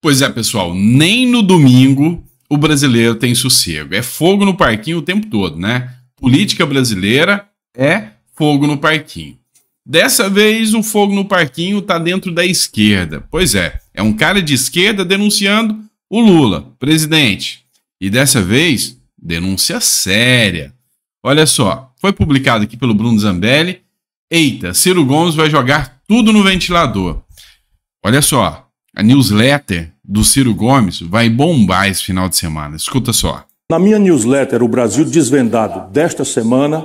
Pois é, pessoal, nem no domingo o brasileiro tem sossego. É fogo no parquinho o tempo todo, né? Política brasileira é fogo no parquinho. Dessa vez, o fogo no parquinho está dentro da esquerda. Pois é, é um cara de esquerda denunciando o Lula, presidente. E dessa vez, denúncia séria. Olha só, foi publicado aqui pelo Bruno Zambelli. Eita, Ciro Gomes vai jogar tudo no ventilador. Olha só, a newsletter do Ciro Gomes vai bombar esse final de semana. Escuta só. Na minha newsletter, O Brasil Desvendado, desta semana,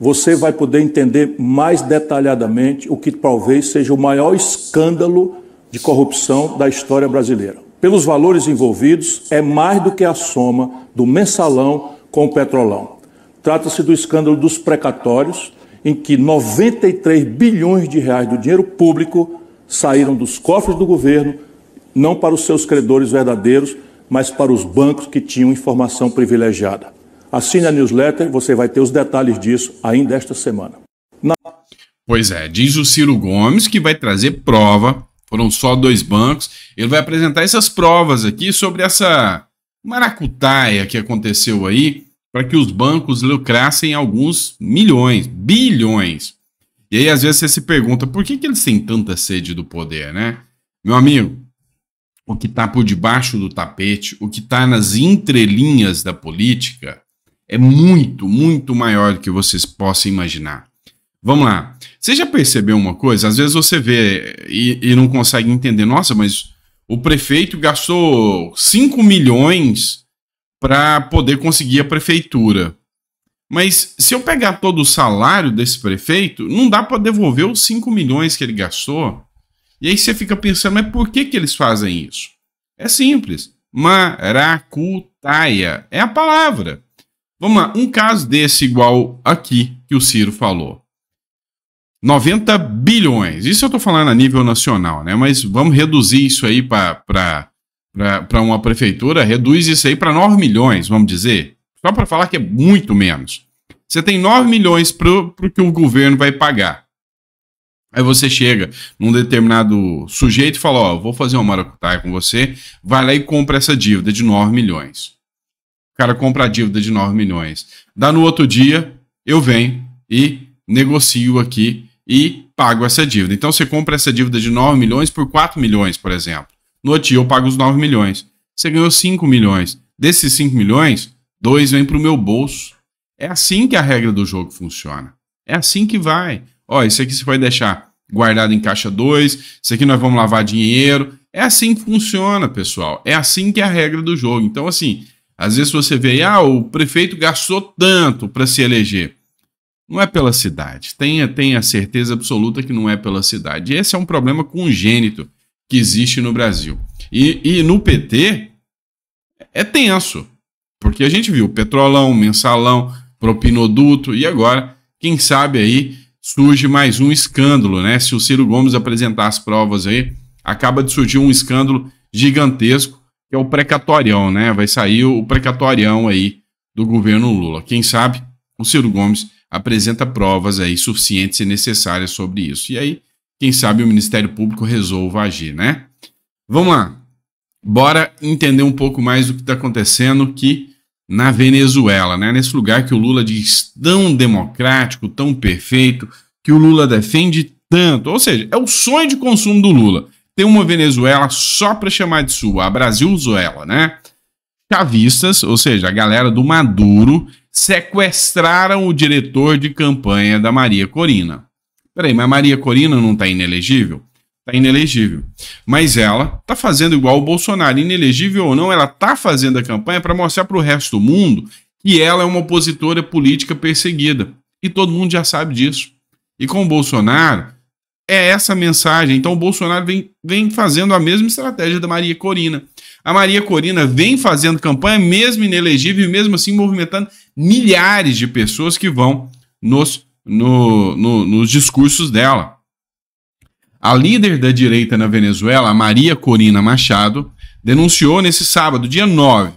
você vai poder entender mais detalhadamente o que talvez seja o maior escândalo de corrupção da história brasileira. Pelos valores envolvidos, é mais do que a soma do mensalão com o petrolão. Trata-se do escândalo dos precatórios, em que 93 bilhões de reais do dinheiro público saíram dos cofres do governo não para os seus credores verdadeiros, mas para os bancos que tinham informação privilegiada. Assine a newsletter, você vai ter os detalhes disso ainda esta semana. Na... Pois é, diz o Ciro Gomes que vai trazer prova. Foram só dois bancos. Ele vai apresentar essas provas aqui sobre essa maracutaia que aconteceu aí para que os bancos lucrassem alguns milhões, bilhões. E aí, às vezes, você se pergunta por que, que eles têm tanta sede do poder, né? Meu amigo, o que está por debaixo do tapete, o que está nas entrelinhas da política, é muito, muito maior do que vocês possam imaginar. Vamos lá. Você já percebeu uma coisa? Às vezes você vê e, e não consegue entender. Nossa, mas o prefeito gastou 5 milhões para poder conseguir a prefeitura. Mas se eu pegar todo o salário desse prefeito, não dá para devolver os 5 milhões que ele gastou. E aí você fica pensando, mas por que, que eles fazem isso? É simples. Maracutaia é a palavra. Vamos lá, um caso desse igual aqui que o Ciro falou. 90 bilhões. Isso eu estou falando a nível nacional, né? Mas vamos reduzir isso aí para uma prefeitura, reduz isso aí para 9 milhões, vamos dizer. Só para falar que é muito menos. Você tem 9 milhões para o que o governo vai pagar. Aí você chega num determinado sujeito e fala: Ó, oh, vou fazer uma maracutaia com você, vai lá e compra essa dívida de 9 milhões. O cara compra a dívida de 9 milhões. Dá no outro dia, eu venho e negocio aqui e pago essa dívida. Então você compra essa dívida de 9 milhões por 4 milhões, por exemplo. No outro dia eu pago os 9 milhões. Você ganhou 5 milhões. Desses 5 milhões, 2 vem para o meu bolso. É assim que a regra do jogo funciona. É assim que vai. Ó, isso aqui você vai deixar guardado em caixa 2, isso aqui nós vamos lavar dinheiro. É assim que funciona, pessoal. É assim que é a regra do jogo. Então, assim, às vezes você vê, ah, o prefeito gastou tanto para se eleger. Não é pela cidade. Tenha, tenha certeza absoluta que não é pela cidade. Esse é um problema congênito que existe no Brasil. E, e no PT é tenso, porque a gente viu petrolão, mensalão, propinoduto e agora, quem sabe aí surge mais um escândalo, né? Se o Ciro Gomes apresentar as provas aí, acaba de surgir um escândalo gigantesco, que é o precatorião, né? Vai sair o precatorião aí do governo Lula. Quem sabe o Ciro Gomes apresenta provas aí suficientes e necessárias sobre isso. E aí, quem sabe o Ministério Público resolva agir, né? Vamos lá. Bora entender um pouco mais do que está acontecendo, que na Venezuela, né? nesse lugar que o Lula diz tão democrático, tão perfeito, que o Lula defende tanto. Ou seja, é o sonho de consumo do Lula. Tem uma Venezuela só para chamar de sua, a Brasilzuela, né? Chavistas, ou seja, a galera do Maduro, sequestraram o diretor de campanha da Maria Corina. Peraí, mas Maria Corina não está inelegível? está inelegível. Mas ela está fazendo igual o Bolsonaro, inelegível ou não, ela está fazendo a campanha para mostrar para o resto do mundo que ela é uma opositora política perseguida. E todo mundo já sabe disso. E com o Bolsonaro, é essa a mensagem. Então o Bolsonaro vem, vem fazendo a mesma estratégia da Maria Corina. A Maria Corina vem fazendo campanha, mesmo inelegível, e mesmo assim movimentando milhares de pessoas que vão nos, no, no, nos discursos dela. A líder da direita na Venezuela, Maria Corina Machado, denunciou nesse sábado, dia 9,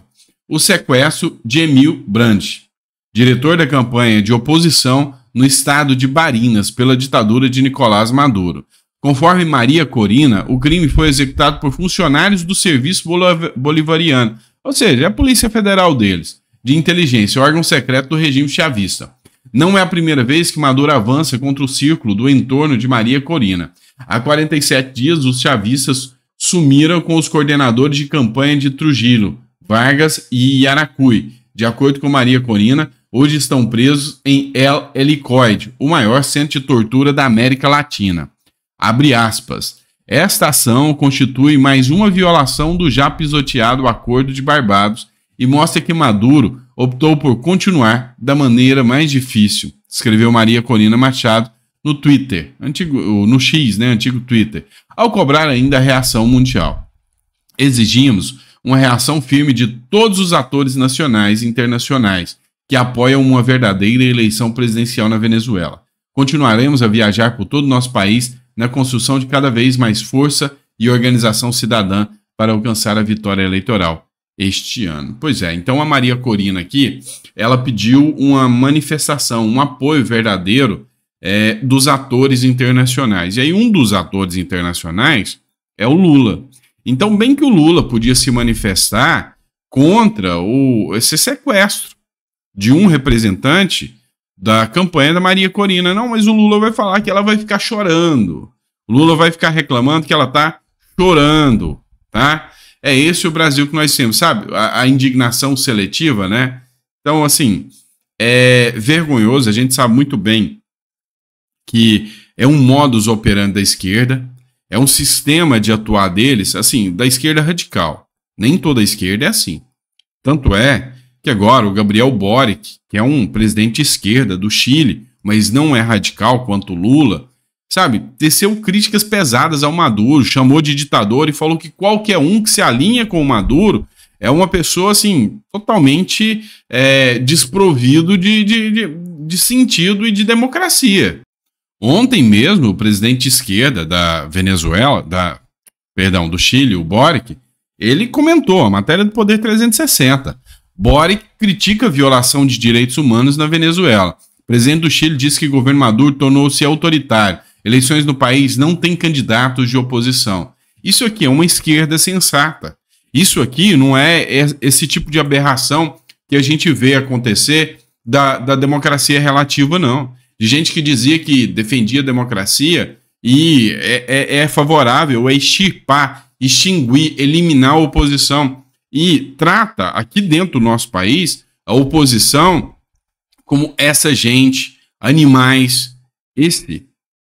o sequestro de Emil Brandt, diretor da campanha de oposição no estado de Barinas pela ditadura de Nicolás Maduro. Conforme Maria Corina, o crime foi executado por funcionários do Serviço Bolivariano, ou seja, é a Polícia Federal deles, de inteligência, órgão secreto do regime chavista. Não é a primeira vez que Maduro avança contra o círculo do entorno de Maria Corina. Há 47 dias, os chavistas sumiram com os coordenadores de campanha de Trujillo, Vargas e Yaracuy. De acordo com Maria Corina, hoje estão presos em El Helicoide, o maior centro de tortura da América Latina. Abre aspas. Esta ação constitui mais uma violação do já pisoteado Acordo de Barbados e mostra que Maduro optou por continuar da maneira mais difícil, escreveu Maria Corina Machado no Twitter, antigo, no X, né, antigo Twitter, ao cobrar ainda a reação mundial. Exigimos uma reação firme de todos os atores nacionais e internacionais que apoiam uma verdadeira eleição presidencial na Venezuela. Continuaremos a viajar por todo o nosso país na construção de cada vez mais força e organização cidadã para alcançar a vitória eleitoral este ano. Pois é, então a Maria Corina aqui, ela pediu uma manifestação, um apoio verdadeiro é, dos atores internacionais. E aí um dos atores internacionais é o Lula. Então, bem que o Lula podia se manifestar contra o, esse sequestro de um representante da campanha da Maria Corina. Não, mas o Lula vai falar que ela vai ficar chorando. O Lula vai ficar reclamando que ela tá chorando, tá? É esse o Brasil que nós temos, sabe? A, a indignação seletiva, né? Então, assim, é vergonhoso, a gente sabe muito bem que é um modus operandi da esquerda, é um sistema de atuar deles, assim, da esquerda radical. Nem toda esquerda é assim. Tanto é que agora o Gabriel Boric, que é um presidente de esquerda do Chile, mas não é radical quanto Lula, sabe, teceu críticas pesadas ao Maduro, chamou de ditador e falou que qualquer um que se alinha com o Maduro é uma pessoa, assim, totalmente é, desprovido de, de, de, de sentido e de democracia. Ontem mesmo, o presidente de esquerda da Venezuela, da, perdão, do Chile, o Boric, ele comentou a matéria do Poder 360. Boric critica a violação de direitos humanos na Venezuela. O presidente do Chile disse que o governo Maduro tornou-se autoritário Eleições no país não têm candidatos de oposição. Isso aqui é uma esquerda sensata. Isso aqui não é esse tipo de aberração que a gente vê acontecer da, da democracia relativa, não. De gente que dizia que defendia a democracia e é, é, é favorável a é extirpar, extinguir, eliminar a oposição. E trata aqui dentro do nosso país a oposição como essa gente, animais. Esse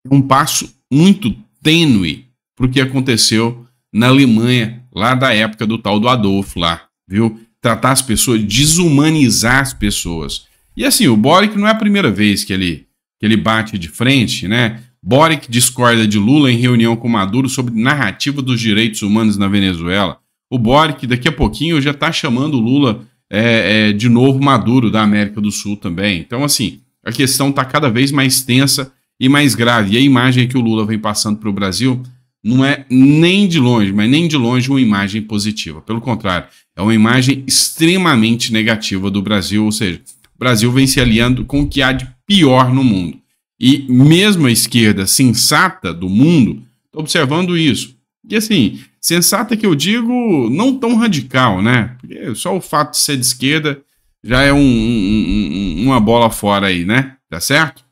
é um passo muito tênue para o que aconteceu na Alemanha, lá da época do tal do Adolfo lá, viu? Tratar as pessoas, desumanizar as pessoas. E assim, o Boric não é a primeira vez que ele, que ele bate de frente, né? Boric discorda de Lula em reunião com Maduro sobre narrativa dos direitos humanos na Venezuela. O Boric, daqui a pouquinho, já está chamando Lula é, é, de novo Maduro da América do Sul também. Então, assim, a questão está cada vez mais tensa e mais grave. E a imagem que o Lula vem passando para o Brasil não é nem de longe, mas nem de longe uma imagem positiva. Pelo contrário, é uma imagem extremamente negativa do Brasil, ou seja, o Brasil vem se aliando com o que há de pior no mundo. E mesmo a esquerda sensata do mundo está observando isso. E assim, sensata que eu digo não tão radical, né? Porque só o fato de ser de esquerda já é um, um, uma bola fora aí, né? Tá certo?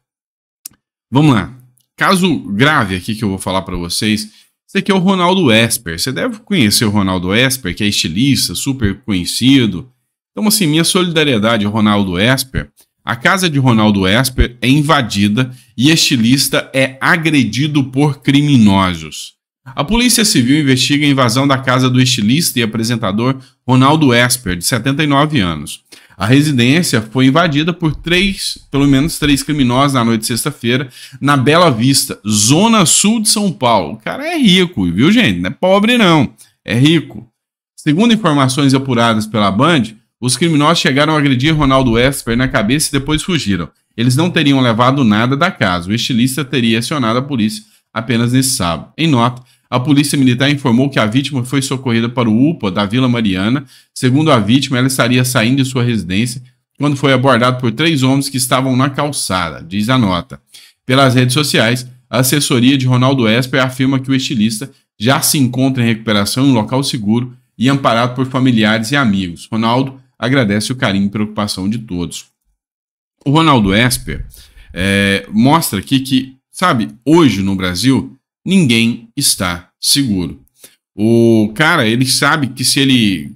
Vamos lá. Caso grave aqui que eu vou falar para vocês. Esse aqui é o Ronaldo Esper. Você deve conhecer o Ronaldo Esper, que é estilista, super conhecido. Então, assim, minha solidariedade ao Ronaldo Esper. A casa de Ronaldo Esper é invadida e estilista é agredido por criminosos. A Polícia Civil investiga a invasão da casa do estilista e apresentador Ronaldo Esper, de 79 anos. A residência foi invadida por três, pelo menos três criminosos na noite de sexta-feira, na Bela Vista, zona sul de São Paulo. O cara é rico, viu, gente? Não é pobre, não. É rico. Segundo informações apuradas pela Band, os criminosos chegaram a agredir Ronaldo Esper na cabeça e depois fugiram. Eles não teriam levado nada da casa. O estilista teria acionado a polícia apenas nesse sábado. Em nota, a polícia militar informou que a vítima foi socorrida para o UPA da Vila Mariana. Segundo a vítima, ela estaria saindo de sua residência quando foi abordado por três homens que estavam na calçada, diz a nota. Pelas redes sociais, a assessoria de Ronaldo Esper afirma que o estilista já se encontra em recuperação em um local seguro e amparado por familiares e amigos. Ronaldo agradece o carinho e preocupação de todos. O Ronaldo Esper é, mostra aqui que, sabe, hoje no Brasil ninguém está seguro. O cara, ele sabe que se ele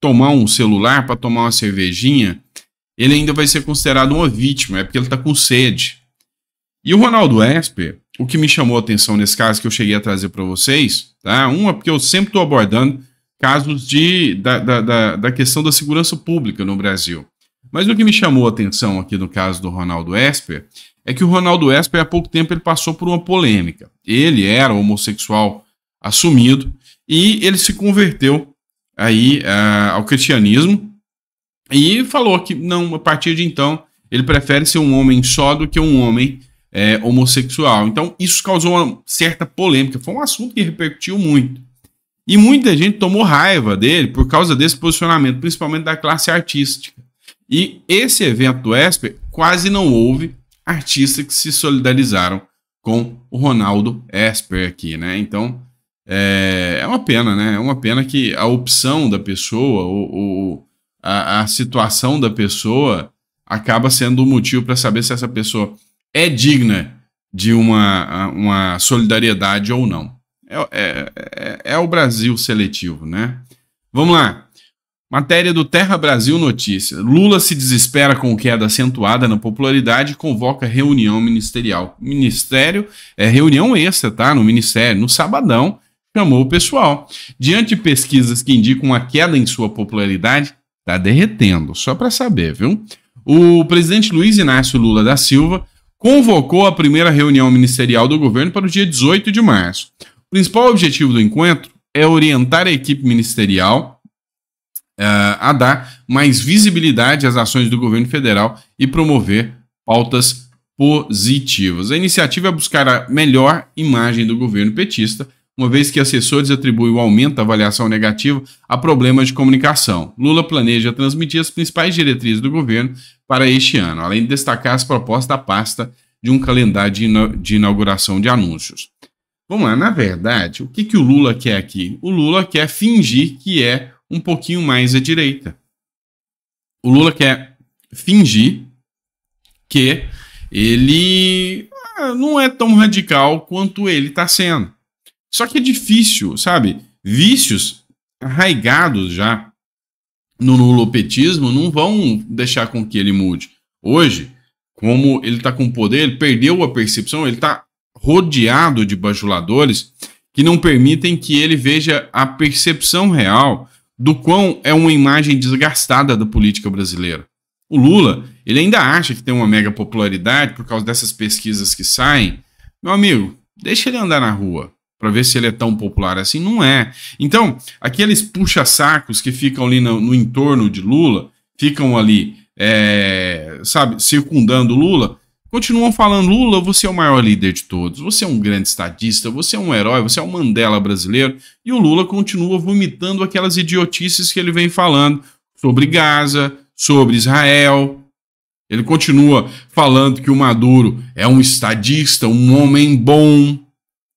tomar um celular para tomar uma cervejinha, ele ainda vai ser considerado uma vítima, é porque ele está com sede. E o Ronaldo Esper, o que me chamou a atenção nesse caso que eu cheguei a trazer para vocês, tá? Uma, porque eu sempre estou abordando casos de, da, da, da, questão da segurança pública no Brasil. Mas o que me chamou a atenção aqui no caso do Ronaldo Esper é que o Ronaldo Esper, há pouco tempo, ele passou por uma polêmica ele era homossexual assumido e ele se converteu aí uh, ao cristianismo e falou que não a partir de então ele prefere ser um homem só do que um homem é, homossexual. Então isso causou uma certa polêmica, foi um assunto que repercutiu muito. E muita gente tomou raiva dele por causa desse posicionamento, principalmente da classe artística. E esse evento do Esper quase não houve artistas que se solidarizaram com o Ronaldo Esper aqui, né? Então é, é uma pena, né? É uma pena que a opção da pessoa, o, o a, a situação da pessoa acaba sendo o motivo para saber se essa pessoa é digna de uma, uma solidariedade ou não. É, é, é, é o Brasil seletivo, né? Vamos lá. Matéria do Terra Brasil Notícias. Lula se desespera com queda acentuada na popularidade e convoca reunião ministerial. Ministério, é reunião extra, tá? No ministério, no sabadão, chamou o pessoal. Diante de pesquisas que indicam uma queda em sua popularidade, tá derretendo, só para saber, viu? O presidente Luiz Inácio Lula da Silva convocou a primeira reunião ministerial do governo para o dia 18 de março. O principal objetivo do encontro é orientar a equipe ministerial uh, a dar mais visibilidade às ações do governo federal e promover pautas positivas. A iniciativa é buscar a melhor imagem do governo petista, uma vez que assessores atribuem o aumento da avaliação negativa a problemas de comunicação. Lula planeja transmitir as principais diretrizes do governo para este ano, além de destacar as propostas da pasta de um calendário de, inauguração de anúncios. Vamos lá, na verdade, o que, que o Lula quer aqui? O Lula quer fingir que é um pouquinho mais à direita. O Lula quer fingir que ele ah, não é tão radical quanto ele está sendo. Só que é difícil, sabe? Vícios arraigados já no nulopetismo não vão deixar com que ele mude. Hoje, como ele está com poder, ele perdeu a percepção, ele está rodeado de bajuladores que não permitem que ele veja a percepção real do quão é uma imagem desgastada da política brasileira. O Lula, ele ainda acha que tem uma mega popularidade por causa dessas pesquisas que saem. Meu amigo, deixa ele andar na rua para ver se ele é tão popular assim. Não é. Então, aqueles puxa-sacos que ficam ali no, no, entorno de Lula, ficam ali, é, sabe, circundando Lula, Continuam falando, Lula, você é o maior líder de todos, você é um grande estadista, você é um herói, você é o um Mandela brasileiro. E o Lula continua vomitando aquelas idiotices que ele vem falando sobre Gaza, sobre Israel. Ele continua falando que o Maduro é um estadista, um homem bom.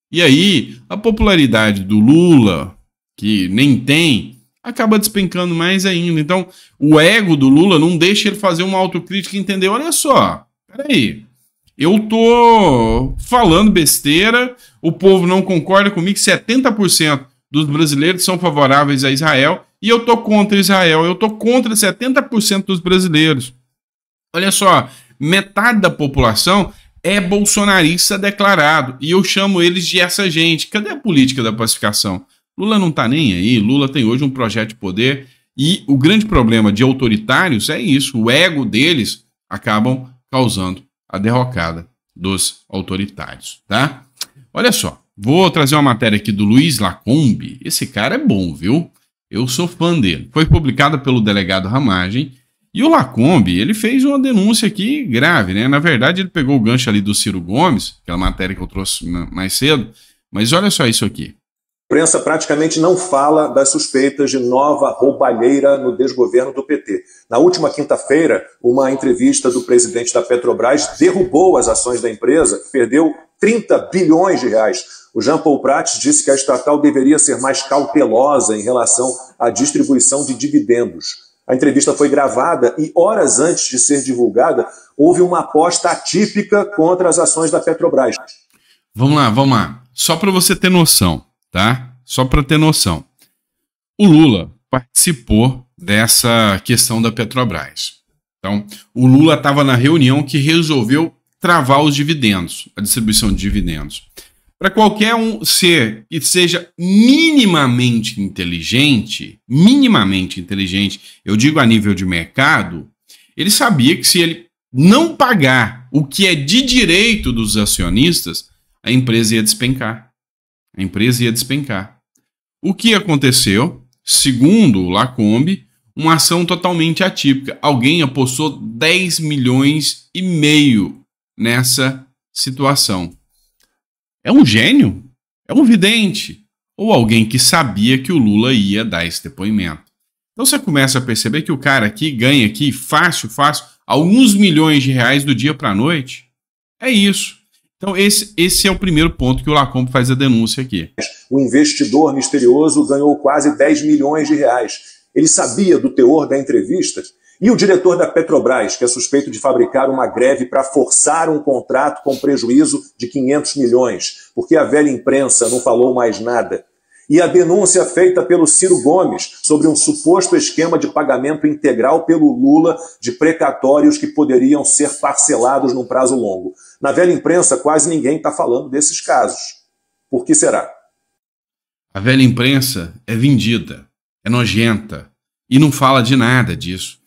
E aí, a popularidade do Lula, que nem tem, acaba despencando mais ainda. Então, o ego do Lula não deixa ele fazer uma autocrítica e entender: olha só, peraí, eu tô falando besteira, o povo não concorda comigo, 70% dos brasileiros são favoráveis a Israel, e eu tô contra Israel, eu tô contra 70% dos brasileiros. Olha só, metade da população é bolsonarista declarado, e eu chamo eles de essa gente. Cadê a política da pacificação? Lula não tá nem aí, Lula tem hoje um projeto de poder, e o grande problema de autoritários é isso, o ego deles acabam causando a derrocada dos autoritários, tá? Olha só, vou trazer uma matéria aqui do Luiz Lacombe. Esse cara é bom, viu? Eu sou fã dele. Foi publicada pelo delegado Ramagem e o Lacombe, ele fez uma denúncia aqui grave, né? Na verdade, ele pegou o gancho ali do Ciro Gomes, aquela é matéria que eu trouxe mais cedo, mas olha só isso aqui imprensa praticamente não fala das suspeitas de nova roubalheira no desgoverno do PT. Na última quinta-feira, uma entrevista do presidente da Petrobras derrubou as ações da empresa, que perdeu 30 bilhões de reais. O Jean Paul Prats disse que a estatal deveria ser mais cautelosa em relação à distribuição de dividendos. A entrevista foi gravada e, horas antes de ser divulgada, houve uma aposta atípica contra as ações da Petrobras. Vamos lá, vamos lá. Só para você ter noção, tá? Só para ter noção. O Lula participou dessa questão da Petrobras. Então, o Lula estava na reunião que resolveu travar os dividendos, a distribuição de dividendos. Para qualquer um ser que seja minimamente inteligente, minimamente inteligente, eu digo a nível de mercado, ele sabia que se ele não pagar o que é de direito dos acionistas, a empresa ia despencar. A empresa ia despencar. O que aconteceu? Segundo o Lacombe, uma ação totalmente atípica. Alguém apostou 10 milhões e meio nessa situação. É um gênio? É um vidente? Ou alguém que sabia que o Lula ia dar esse depoimento? Então você começa a perceber que o cara aqui ganha aqui fácil, fácil, alguns milhões de reais do dia para a noite. É isso. Então, esse, esse é o primeiro ponto que o Lacombe faz a denúncia aqui. O investidor misterioso ganhou quase 10 milhões de reais. Ele sabia do teor da entrevista. E o diretor da Petrobras, que é suspeito de fabricar uma greve para forçar um contrato com prejuízo de 500 milhões, porque a velha imprensa não falou mais nada e a denúncia feita pelo Ciro Gomes sobre um suposto esquema de pagamento integral pelo Lula de precatórios que poderiam ser parcelados num prazo longo. Na velha imprensa, quase ninguém está falando desses casos. Por que será? A velha imprensa é vendida, é nojenta e não fala de nada disso.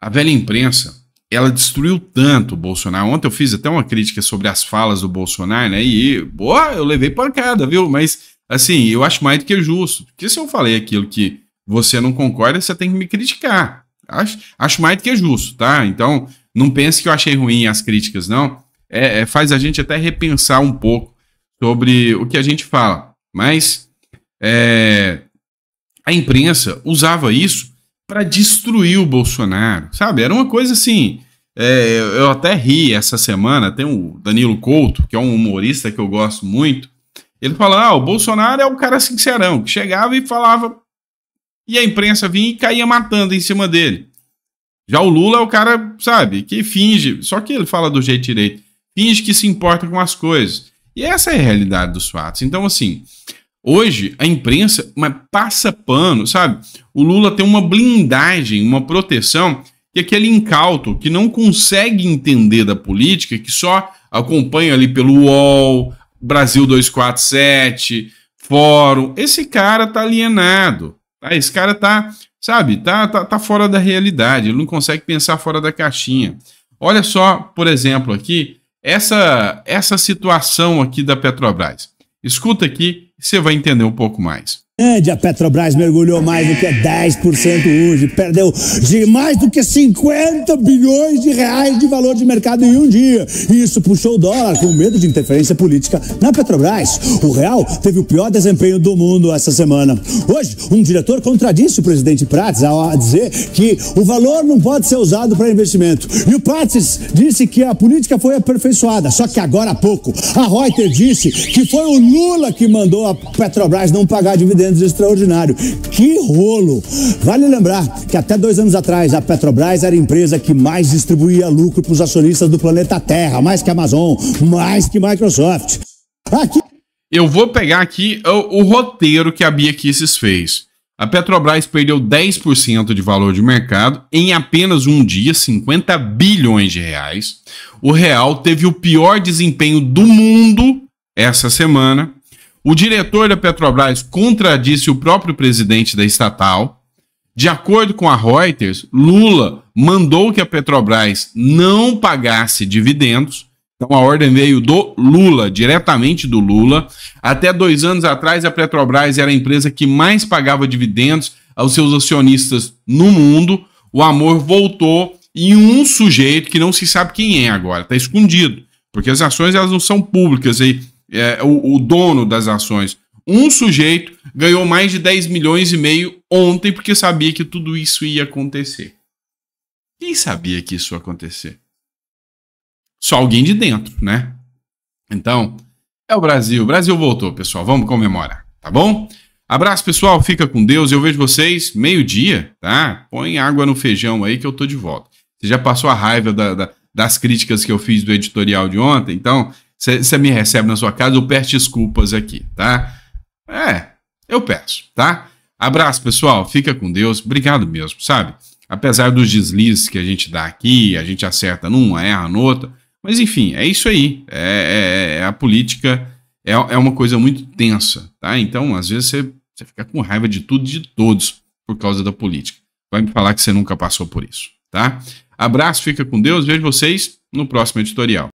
A velha imprensa, ela destruiu tanto o Bolsonaro. Ontem eu fiz até uma crítica sobre as falas do Bolsonaro, né? E, boa, eu levei pancada, viu? Mas Assim, eu acho mais do que justo. Porque se eu falei aquilo que você não concorda, você tem que me criticar. Acho, acho mais do que justo, tá? Então, não pense que eu achei ruim as críticas, não. É, é, faz a gente até repensar um pouco sobre o que a gente fala. Mas é, a imprensa usava isso para destruir o Bolsonaro, sabe? Era uma coisa assim. É, eu até ri essa semana. Tem o Danilo Couto, que é um humorista que eu gosto muito. Ele fala: ah, o Bolsonaro é o cara sincerão, que chegava e falava. E a imprensa vinha e caía matando em cima dele. Já o Lula é o cara, sabe, que finge. Só que ele fala do jeito direito. Finge que se importa com as coisas. E essa é a realidade dos fatos. Então, assim, hoje a imprensa passa pano, sabe? O Lula tem uma blindagem, uma proteção, que é aquele incauto que não consegue entender da política, que só acompanha ali pelo UOL, Brasil 247, Fórum. Esse cara tá alienado. Tá? Esse cara tá, sabe, tá, tá, tá fora da realidade. Ele não consegue pensar fora da caixinha. Olha só, por exemplo, aqui, essa, essa situação aqui da Petrobras. Escuta aqui, você vai entender um pouco mais. A Petrobras mergulhou mais do que 10% hoje, perdeu de mais do que 50 bilhões de reais de valor de mercado em um dia. Isso puxou o dólar com medo de interferência política na Petrobras. O real teve o pior desempenho do mundo essa semana. Hoje, um diretor contradisse o presidente Prates ao dizer que o valor não pode ser usado para investimento. E o Prates disse que a política foi aperfeiçoada, só que agora há pouco. A Reuters disse que foi o Lula que mandou a Petrobras não pagar dividendos dividendos extraordinário. Que rolo! Vale lembrar que até dois anos atrás a Petrobras era a empresa que mais distribuía lucro para os acionistas do planeta Terra, mais que Amazon, mais que Microsoft. Aqui. Eu vou pegar aqui o, o roteiro que a Bia Kisses fez. A Petrobras perdeu 10% de valor de mercado em apenas um dia, 50 bilhões de reais. O real teve o pior desempenho do mundo essa semana. O diretor da Petrobras contradisse o próprio presidente da estatal. De acordo com a Reuters, Lula mandou que a Petrobras não pagasse dividendos. Então a ordem veio do Lula, diretamente do Lula. Até dois anos atrás, a Petrobras era a empresa que mais pagava dividendos aos seus acionistas no mundo. O amor voltou em um sujeito que não se sabe quem é agora, está escondido, porque as ações elas não são públicas. aí é, o, o dono das ações. Um sujeito ganhou mais de 10 milhões e meio ontem porque sabia que tudo isso ia acontecer. Quem sabia que isso ia acontecer? Só alguém de dentro, né? Então, é o Brasil. O Brasil voltou, pessoal. Vamos comemorar, tá bom? Abraço, pessoal. Fica com Deus. Eu vejo vocês meio-dia, tá? Põe água no feijão aí que eu tô de volta. Você já passou a raiva da, da, das críticas que eu fiz do editorial de ontem, então você me recebe na sua casa, eu peço desculpas aqui, tá? É, eu peço, tá? Abraço, pessoal. Fica com Deus. Obrigado mesmo, sabe? Apesar dos deslizes que a gente dá aqui, a gente acerta numa, erra noutra. Mas enfim, é isso aí. É, é, é a política é, é, uma coisa muito tensa, tá? Então, às vezes, você, você fica com raiva de tudo e de todos por causa da política. Vai me falar que você nunca passou por isso, tá? Abraço, fica com Deus. Vejo vocês no próximo editorial.